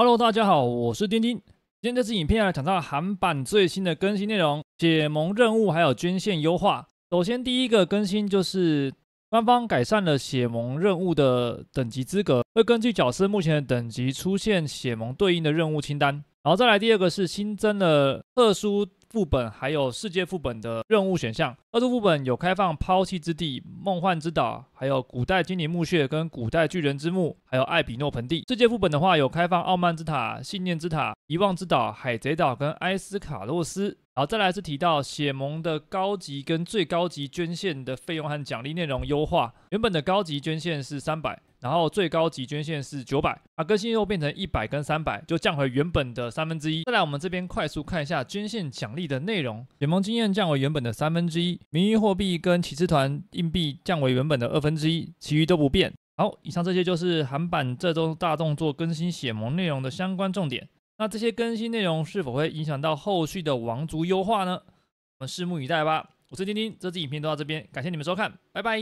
Hello，大家好，我是丁丁。今天这支影片来讲到韩版最新的更新内容，解盟任务还有捐献优化。首先第一个更新就是官方改善了血盟任务的等级资格，会根据角色目前的等级出现血盟对应的任务清单。然后再来第二个是新增了特殊。副本还有世界副本的任务选项，二周副本有开放抛弃之地、梦幻之岛，还有古代精灵墓穴跟古代巨人之墓，还有艾比诺盆地。世界副本的话有开放傲慢之塔、信念之塔、遗忘之岛、海贼岛跟埃斯卡洛斯。好，再来是提到血盟的高级跟最高级捐献的费用和奖励内容优化。原本的高级捐献是三百，然后最高级捐献是九百，啊，更新又变成一百跟三百，就降回原本的三分之一。再来，我们这边快速看一下捐献奖励的内容，联盟经验降为原本的三分之一，名誉货币跟骑士团硬币降为原本的二分之一，其余都不变。好，以上这些就是韩版这周大动作更新血盟内容的相关重点。那这些更新内容是否会影响到后续的王族优化呢？我们拭目以待吧。我是丁丁，这支影片就到这边，感谢你们收看，拜拜。